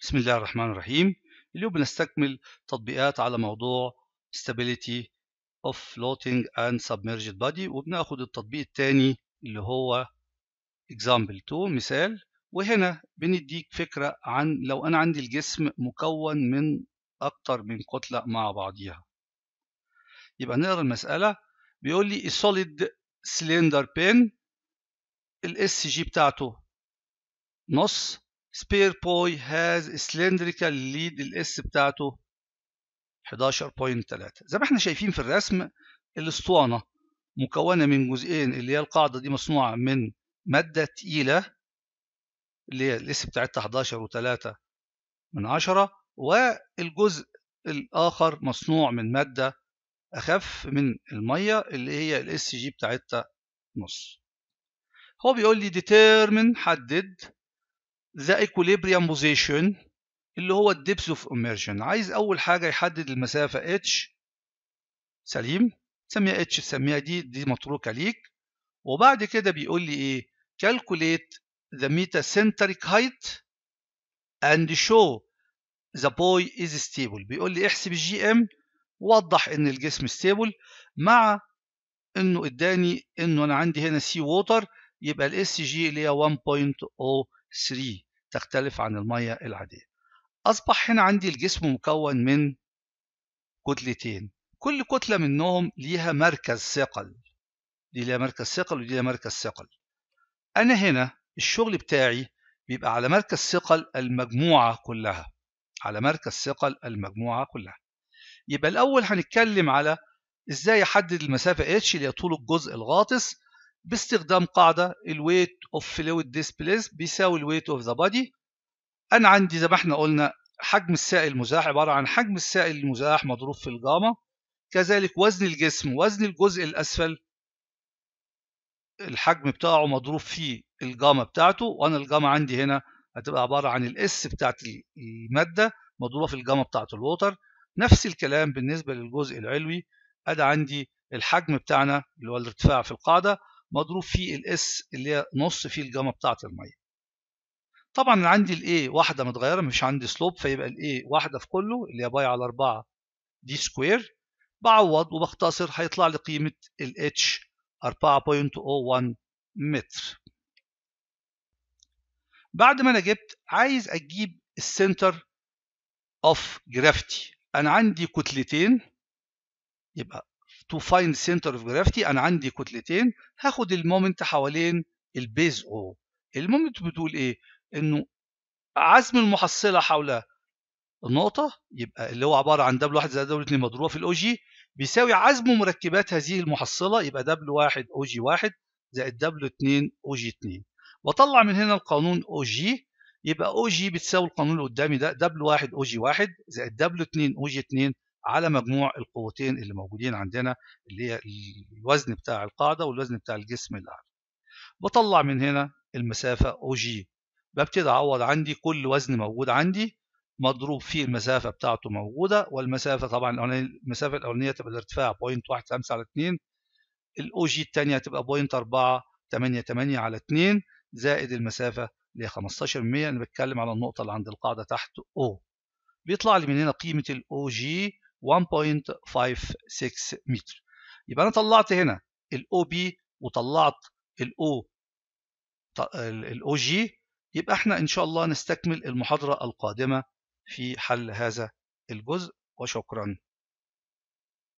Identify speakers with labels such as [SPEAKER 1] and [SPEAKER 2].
[SPEAKER 1] بسم الله الرحمن الرحيم اليوم بنستكمل تطبيقات على موضوع stability of floating and submerged body وبناخد التطبيق الثاني اللي هو example 2 مثال وهنا بنديك فكرة عن لو أنا عندي الجسم مكون من أكتر من كتلة مع بعضيها يبقى نقرأ المسألة بيقول لي solid cylinder pin الاس جي بتاعته نص سبير بوي هاز سلندريكال ليد الاس بتاعته 11.3 زي ما احنا شايفين في الرسم الاسطوانه مكونه من جزئين اللي هي القاعده دي مصنوعه من ماده تقيله اللي هي الاس بتاعتها 11 و3 من 10 والجزء الاخر مصنوع من ماده اخف من الميه اللي هي الاس جي بتاعتها نص هو بيقول لي ديتيرمن حدد ذا equilibrium position اللي هو depth اوف immersion عايز اول حاجه يحدد المسافه اتش سليم سميها اتش سميها دي دي متروكه ليك وبعد كده بيقول لي ايه calculate the metacentric height and show the boy is stable بيقول لي احسب الجي ام ووضح ان الجسم ستيبل مع انه اداني انه انا عندي هنا سي ووتر يبقى الاس جي اللي هي 1.0 3 تختلف عن المية العادية أصبح هنا عندي الجسم مكون من كتلتين كل كتلة منهم ليها مركز ثقل دي ليها مركز ثقل ودي ليها مركز ثقل أنا هنا الشغل بتاعي بيبقى على مركز ثقل المجموعة كلها على مركز ثقل المجموعة كلها يبقى الأول هنتكلم على إزاي أحدد المسافة H اللي هي طول الجزء الغاطس باستخدام قاعدة الـ weight of fluid displaced بيساوي الـ weight of the body أنا عندي زي ما احنا قلنا حجم السائل المزاح عبارة عن حجم السائل المزاح مضروب في الجاما كذلك وزن الجسم وزن الجزء الأسفل الحجم بتاعه مضروب في الجاما بتاعته وأنا الجاما عندي هنا هتبقى عبارة عن الاس بتاعت المادة مضروبة في الجاما بتاعت الوتر نفس الكلام بالنسبة للجزء العلوي أدي عندي الحجم بتاعنا اللي هو الارتفاع في القاعدة مضروب في الاس اللي هي نص في الجاما بتاعه الميه طبعا عندي الاي واحده متغيره مش عندي سلوب فيبقى الاي واحده في كله اللي هي باي على 4 دي سكوير بعوض وبختصر هيطلع لي قيمه الاتش 4.01 متر بعد ما انا جبت عايز اجيب السنتر اوف جرافيتي انا عندي كتلتين يبقى تو فايند سنتر اوف جرافيتي انا عندي كتلتين هاخد المومنت حوالين البيز او المومنت بتقول ايه انه عزم المحصله حول النقطه يبقى اللي هو عباره عن دبليو واحد زائد دبليو اتنين مضروبه في الاو جي بيساوي عزم مركبات هذه المحصله يبقى دبليو واحد او جي واحد زائد دبليو اتنين او جي اتنين واطلع من هنا القانون او جي يبقى او جي بتساوي القانون اللي قدامي ده دبليو واحد او جي واحد زائد دبليو اتنين او جي اتنين على مجموع القوتين اللي موجودين عندنا اللي هي الوزن بتاع القاعدة والوزن بتاع الجسم الأعلى بطلع من هنا المسافة او جي ببتدي أعوض عندي كل وزن موجود عندي مضروب فيه المسافة بتاعته موجودة والمسافة طبعا المسافة الأولانية تبقى الارتفاع 0.15 على 2 الأو جي الثانية تبقى 0.488 على 2 زائد المسافة اللي هي 15 أنا بتكلم على النقطة اللي عند القاعدة تحت او بيطلع لي من هنا قيمة الأو جي 1.56 متر يبقى انا طلعت هنا الاو بي وطلعت الاو الاو جي يبقى احنا ان شاء الله نستكمل المحاضره القادمه في حل هذا الجزء وشكرا